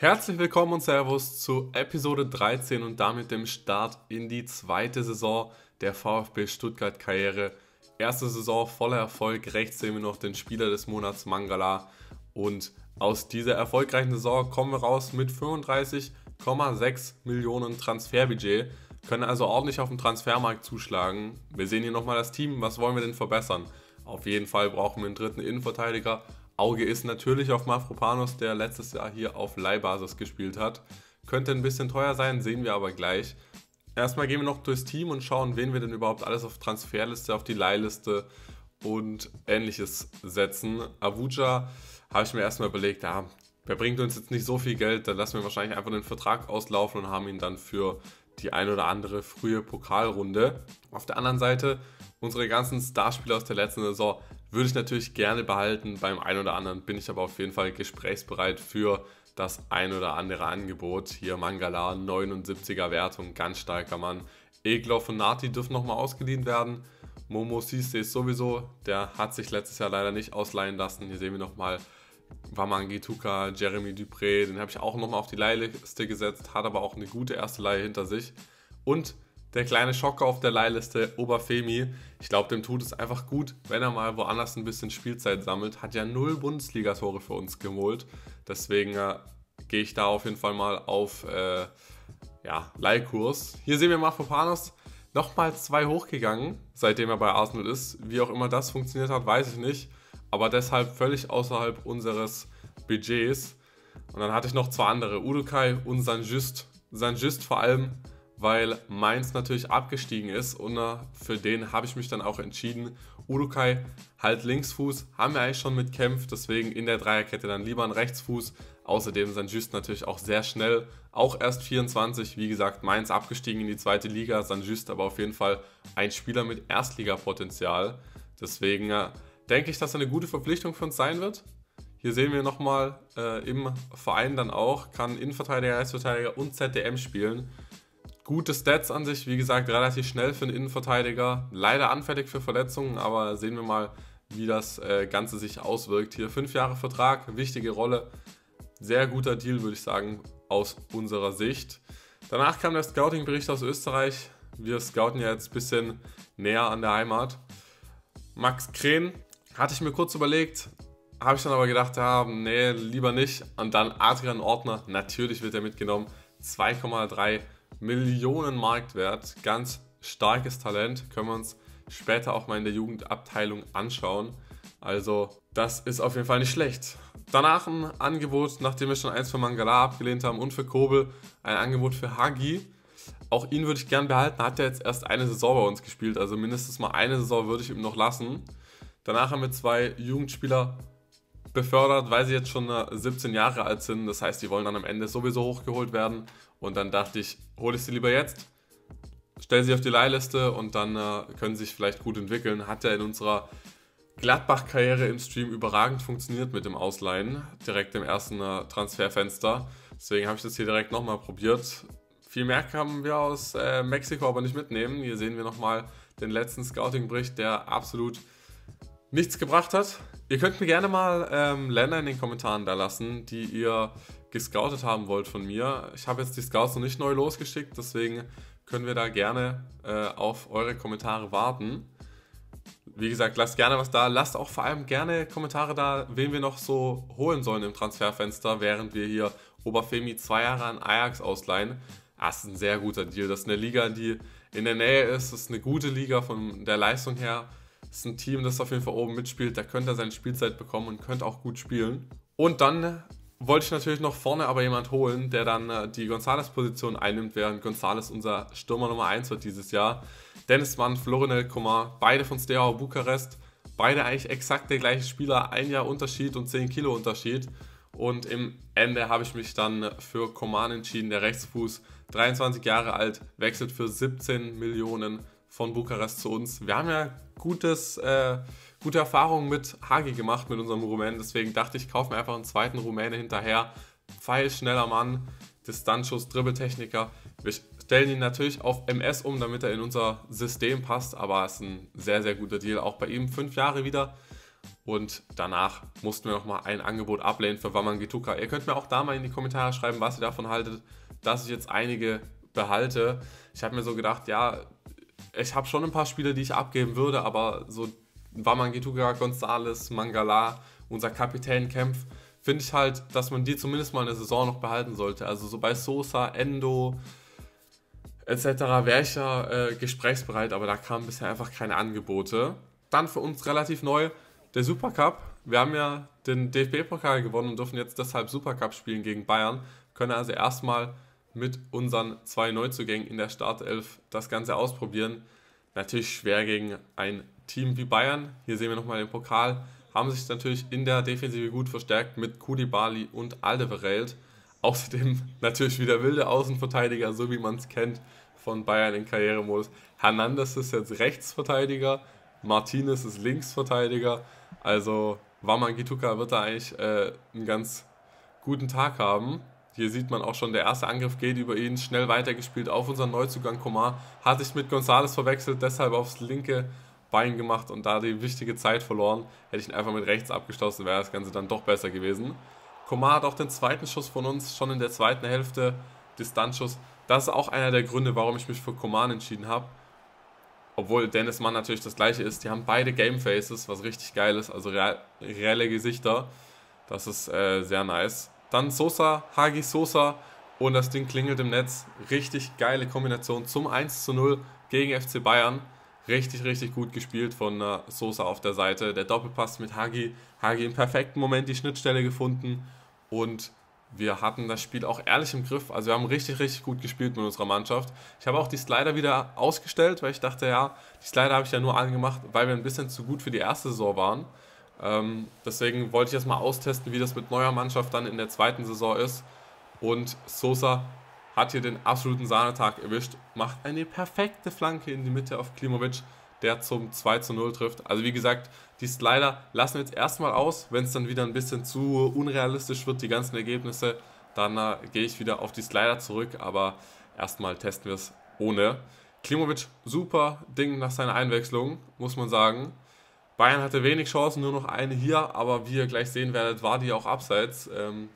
Herzlich willkommen und Servus zu Episode 13 und damit dem Start in die zweite Saison der VfB Stuttgart Karriere. Erste Saison voller Erfolg, rechts sehen wir noch den Spieler des Monats Mangala und aus dieser erfolgreichen Saison kommen wir raus mit 35,6 Millionen Transferbudget, können also ordentlich auf dem Transfermarkt zuschlagen. Wir sehen hier nochmal das Team, was wollen wir denn verbessern? Auf jeden Fall brauchen wir einen dritten Innenverteidiger Auge ist natürlich auf Mafropanos, der letztes Jahr hier auf Leihbasis gespielt hat. Könnte ein bisschen teuer sein, sehen wir aber gleich. Erstmal gehen wir noch durchs Team und schauen, wen wir denn überhaupt alles auf Transferliste, auf die Leihliste und ähnliches setzen. Avuja habe ich mir erstmal überlegt, ja, der bringt uns jetzt nicht so viel Geld, dann lassen wir wahrscheinlich einfach den Vertrag auslaufen und haben ihn dann für die ein oder andere frühe Pokalrunde. Auf der anderen Seite unsere ganzen Starspieler aus der letzten Saison würde ich natürlich gerne behalten. Beim einen oder anderen bin ich aber auf jeden Fall gesprächsbereit für das ein oder andere Angebot. Hier Mangala, 79er Wertung, ganz starker Mann. Egloff und Nati dürfen nochmal ausgeliehen werden. Momo Sisse ist sowieso, der hat sich letztes Jahr leider nicht ausleihen lassen. Hier sehen wir nochmal Wamangi Tuka, Jeremy Dupré, den habe ich auch nochmal auf die Leihliste gesetzt, hat aber auch eine gute erste Leihe hinter sich. Und der kleine Schocker auf der Leihliste, Oberfemi. Ich glaube, dem tut es einfach gut, wenn er mal woanders ein bisschen Spielzeit sammelt. Hat ja null Bundesligatore für uns geholt. Deswegen äh, gehe ich da auf jeden Fall mal auf äh, ja, Leihkurs. Hier sehen wir Mafropanos nochmal zwei hochgegangen, seitdem er bei Arsenal ist. Wie auch immer das funktioniert hat, weiß ich nicht. Aber deshalb völlig außerhalb unseres Budgets. Und dann hatte ich noch zwei andere, Udukai und Sanjust. Sanjust vor allem weil Mainz natürlich abgestiegen ist und äh, für den habe ich mich dann auch entschieden. Urukai halt Linksfuß, haben wir eigentlich schon mitkämpft, deswegen in der Dreierkette dann lieber ein Rechtsfuß. Außerdem St. Just natürlich auch sehr schnell, auch erst 24, wie gesagt, Mainz abgestiegen in die zweite Liga, St. Just aber auf jeden Fall ein Spieler mit Erstligapotenzial. Deswegen äh, denke ich, dass er eine gute Verpflichtung für uns sein wird. Hier sehen wir nochmal äh, im Verein dann auch, kann Innenverteidiger, Rechtsverteidiger und ZDM spielen gute Stats an sich, wie gesagt, relativ schnell für einen Innenverteidiger. Leider anfällig für Verletzungen, aber sehen wir mal, wie das äh, Ganze sich auswirkt. Hier fünf Jahre Vertrag, wichtige Rolle. Sehr guter Deal, würde ich sagen, aus unserer Sicht. Danach kam der Scouting-Bericht aus Österreich. Wir scouten ja jetzt ein bisschen näher an der Heimat. Max Krehn hatte ich mir kurz überlegt, habe ich dann aber gedacht, ja, nee, lieber nicht. Und dann Adrian Ordner, natürlich wird er mitgenommen. 2,3 Millionen Marktwert, ganz starkes Talent, können wir uns später auch mal in der Jugendabteilung anschauen. Also, das ist auf jeden Fall nicht schlecht. Danach ein Angebot, nachdem wir schon eins für Mangala abgelehnt haben und für Kobel, ein Angebot für Hagi. Auch ihn würde ich gern behalten. Hat er jetzt erst eine Saison bei uns gespielt, also mindestens mal eine Saison würde ich ihm noch lassen. Danach haben wir zwei Jugendspieler befördert, weil sie jetzt schon 17 äh, Jahre alt sind. Das heißt, die wollen dann am Ende sowieso hochgeholt werden. Und dann dachte ich, hole ich sie lieber jetzt, stelle sie auf die Leihliste und dann äh, können sie sich vielleicht gut entwickeln. Hat ja in unserer Gladbach-Karriere im Stream überragend funktioniert mit dem Ausleihen, direkt im ersten äh, Transferfenster. Deswegen habe ich das hier direkt nochmal probiert. Viel mehr kamen wir aus äh, Mexiko aber nicht mitnehmen. Hier sehen wir nochmal den letzten Scouting-Bericht, der absolut nichts gebracht hat. Ihr könnt mir gerne mal ähm, Länder in den Kommentaren da lassen, die ihr gescoutet haben wollt von mir. Ich habe jetzt die Scouts noch nicht neu losgeschickt, deswegen können wir da gerne äh, auf eure Kommentare warten. Wie gesagt, lasst gerne was da. Lasst auch vor allem gerne Kommentare da, wen wir noch so holen sollen im Transferfenster, während wir hier Oberfemi zwei Jahre an Ajax ausleihen. Das ist ein sehr guter Deal. Das ist eine Liga, die in der Nähe ist. Das ist eine gute Liga von der Leistung her ist ein Team, das auf jeden Fall oben mitspielt. Da könnte er seine Spielzeit bekommen und könnte auch gut spielen. Und dann wollte ich natürlich noch vorne aber jemand holen, der dann äh, die Gonzales-Position einnimmt, während Gonzales unser Stürmer Nummer 1 wird dieses Jahr. Dennis Mann, Florinel Kumar, beide von Steaua Bukarest, beide eigentlich exakt der gleiche Spieler, ein Jahr Unterschied und 10 Kilo Unterschied. Und im Ende habe ich mich dann für Koman entschieden, der Rechtsfuß, 23 Jahre alt, wechselt für 17 Millionen von Bukarest zu uns. Wir haben ja gutes, äh, gute Erfahrungen mit Hagi gemacht, mit unserem Rumänen. Deswegen dachte ich, kaufe mir einfach einen zweiten Rumäne hinterher. Pfeilschneller Mann, Distanzschuss, Dribbeltechniker. Wir stellen ihn natürlich auf MS um, damit er in unser System passt. Aber es ist ein sehr, sehr guter Deal. Auch bei ihm fünf Jahre wieder. Und danach mussten wir nochmal ein Angebot ablehnen für Wamangituka. Ihr könnt mir auch da mal in die Kommentare schreiben, was ihr davon haltet, dass ich jetzt einige behalte. Ich habe mir so gedacht, ja, ich habe schon ein paar Spiele, die ich abgeben würde, aber so Wamangituga, Gonzales, Mangala, unser Kapitän Kempf, finde ich halt, dass man die zumindest mal eine Saison noch behalten sollte. Also so bei Sosa, Endo etc. wäre ich ja äh, gesprächsbereit, aber da kamen bisher einfach keine Angebote. Dann für uns relativ neu der Supercup. Wir haben ja den DFB-Pokal gewonnen und dürfen jetzt deshalb Supercup spielen gegen Bayern. Können also erstmal mit unseren zwei Neuzugängen in der Startelf das Ganze ausprobieren. Natürlich schwer gegen ein Team wie Bayern. Hier sehen wir nochmal den Pokal. Haben sich natürlich in der Defensive gut verstärkt mit Kudi Bali und Aldevereld. Außerdem natürlich wieder wilde Außenverteidiger, so wie man es kennt von Bayern in Karrieremodus. Hernandez ist jetzt Rechtsverteidiger, Martinez ist Linksverteidiger. Also Waman Gituka wird da eigentlich äh, einen ganz guten Tag haben. Hier sieht man auch schon, der erste Angriff geht über ihn, schnell weitergespielt auf unseren Neuzugang Komar. Hat sich mit Gonzales verwechselt, deshalb aufs linke Bein gemacht und da die wichtige Zeit verloren. Hätte ich ihn einfach mit rechts abgestoßen, wäre das Ganze dann doch besser gewesen. Komar hat auch den zweiten Schuss von uns, schon in der zweiten Hälfte, Distanzschuss. Das ist auch einer der Gründe, warum ich mich für Komar entschieden habe. Obwohl Dennis Mann natürlich das gleiche ist. Die haben beide Gamefaces, was richtig geil ist, also reelle Gesichter. Das ist äh, sehr nice. Dann Sosa, Hagi Sosa und das Ding klingelt im Netz. Richtig geile Kombination zum 1 zu 0 gegen FC Bayern. Richtig, richtig gut gespielt von äh, Sosa auf der Seite. Der Doppelpass mit Hagi. Hagi im perfekten Moment die Schnittstelle gefunden. Und wir hatten das Spiel auch ehrlich im Griff. Also wir haben richtig, richtig gut gespielt mit unserer Mannschaft. Ich habe auch die Slider wieder ausgestellt, weil ich dachte, ja, die Slider habe ich ja nur angemacht, weil wir ein bisschen zu gut für die erste Saison waren. Ähm, deswegen wollte ich das mal austesten, wie das mit neuer Mannschaft dann in der zweiten Saison ist. Und Sosa hat hier den absoluten Sahnetag erwischt, macht eine perfekte Flanke in die Mitte auf Klimovic, der zum 2 zu 0 trifft. Also wie gesagt, die Slider lassen wir jetzt erstmal aus. Wenn es dann wieder ein bisschen zu unrealistisch wird, die ganzen Ergebnisse, dann äh, gehe ich wieder auf die Slider zurück. Aber erstmal testen wir es ohne. Klimovic, super Ding nach seiner Einwechslung, muss man sagen. Bayern hatte wenig Chancen, nur noch eine hier, aber wie ihr gleich sehen werdet, war die auch abseits. Ähm,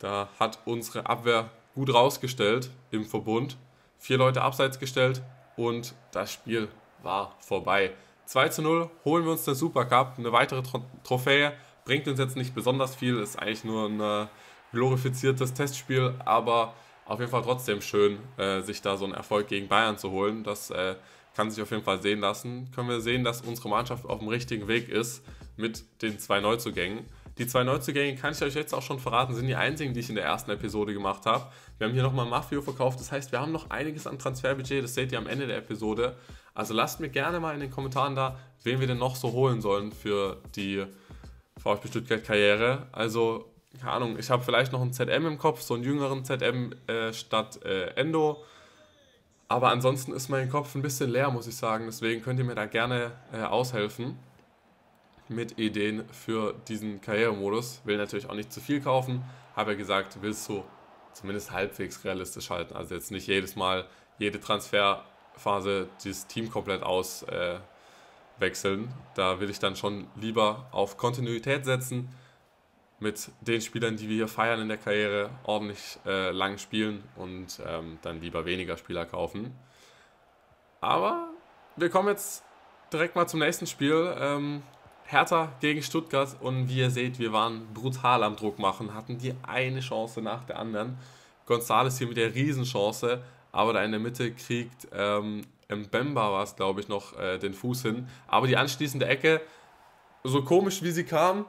da hat unsere Abwehr gut rausgestellt im Verbund, vier Leute abseits gestellt und das Spiel war vorbei. 2 zu 0 holen wir uns den Supercup, eine weitere Tro Trophäe, bringt uns jetzt nicht besonders viel, ist eigentlich nur ein äh, glorifiziertes Testspiel, aber auf jeden Fall trotzdem schön, äh, sich da so einen Erfolg gegen Bayern zu holen. Das äh, kann sich auf jeden Fall sehen lassen, können wir sehen, dass unsere Mannschaft auf dem richtigen Weg ist mit den zwei Neuzugängen. Die zwei Neuzugänge, kann ich euch jetzt auch schon verraten, sind die einzigen, die ich in der ersten Episode gemacht habe. Wir haben hier nochmal Mafio verkauft, das heißt, wir haben noch einiges an Transferbudget, das seht ihr am Ende der Episode. Also lasst mir gerne mal in den Kommentaren da, wen wir denn noch so holen sollen für die VfB Stuttgart Karriere. Also, keine Ahnung, ich habe vielleicht noch einen ZM im Kopf, so einen jüngeren ZM äh, statt äh, Endo. Aber ansonsten ist mein Kopf ein bisschen leer, muss ich sagen. Deswegen könnt ihr mir da gerne äh, aushelfen mit Ideen für diesen Karrieremodus. Will natürlich auch nicht zu viel kaufen. Habe ja gesagt, willst du zumindest halbwegs realistisch halten. Also jetzt nicht jedes Mal, jede Transferphase dieses Team komplett auswechseln. Äh, da will ich dann schon lieber auf Kontinuität setzen mit den Spielern, die wir hier feiern in der Karriere, ordentlich äh, lang spielen und ähm, dann lieber weniger Spieler kaufen. Aber wir kommen jetzt direkt mal zum nächsten Spiel. Ähm, Hertha gegen Stuttgart und wie ihr seht, wir waren brutal am Druck machen, hatten die eine Chance nach der anderen. Gonzales hier mit der Riesenchance, aber da in der Mitte kriegt ähm, Mbemba war es, glaube ich, noch äh, den Fuß hin. Aber die anschließende Ecke, so komisch wie sie kam,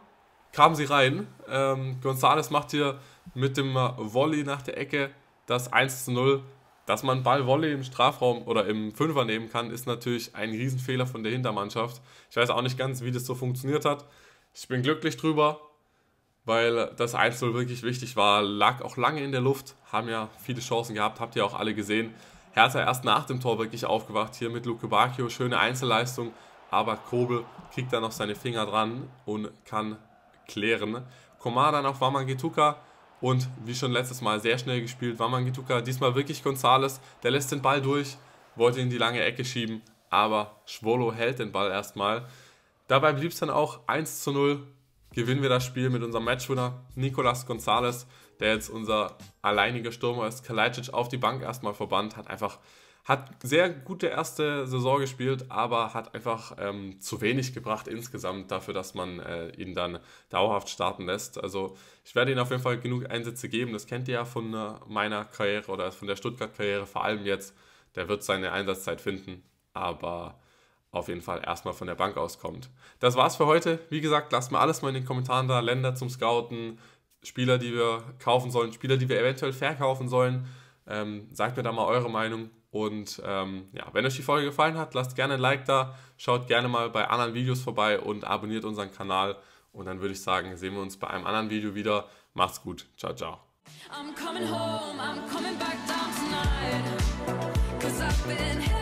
kamen sie rein. Ähm, Gonzales macht hier mit dem Volley nach der Ecke das 1 zu 0. Dass man Ball Volley im Strafraum oder im Fünfer nehmen kann, ist natürlich ein Riesenfehler von der Hintermannschaft. Ich weiß auch nicht ganz, wie das so funktioniert hat. Ich bin glücklich drüber, weil das 1 0 wirklich wichtig war. Lag auch lange in der Luft, haben ja viele Chancen gehabt, habt ihr auch alle gesehen. Hertha erst nach dem Tor wirklich aufgewacht, hier mit Luke Bacchio, schöne Einzelleistung, aber Kobel kriegt da noch seine Finger dran und kann klären. Ne? Komar auf Wamangituka und wie schon letztes Mal sehr schnell gespielt. Wamangituka, diesmal wirklich Gonzales, der lässt den Ball durch, wollte in die lange Ecke schieben, aber Schwolo hält den Ball erstmal. Dabei blieb es dann auch 1 zu 0. Gewinnen wir das Spiel mit unserem Matchwinner Nicolas Gonzalez, der jetzt unser alleiniger Stürmer ist. Kalajdzic auf die Bank erstmal verbannt, hat einfach hat sehr gute erste Saison gespielt, aber hat einfach ähm, zu wenig gebracht insgesamt dafür, dass man äh, ihn dann dauerhaft starten lässt. Also ich werde ihm auf jeden Fall genug Einsätze geben. Das kennt ihr ja von äh, meiner Karriere oder von der Stuttgart-Karriere vor allem jetzt. Der wird seine Einsatzzeit finden, aber auf jeden Fall erstmal von der Bank auskommt. Das war's für heute. Wie gesagt, lasst mir alles mal in den Kommentaren da. Länder zum Scouten, Spieler, die wir kaufen sollen, Spieler, die wir eventuell verkaufen sollen. Ähm, sagt mir da mal eure Meinung. Und ähm, ja, wenn euch die Folge gefallen hat, lasst gerne ein Like da, schaut gerne mal bei anderen Videos vorbei und abonniert unseren Kanal. Und dann würde ich sagen, sehen wir uns bei einem anderen Video wieder. Macht's gut. Ciao, ciao. I'm coming home, I'm coming back down tonight. Cause I've been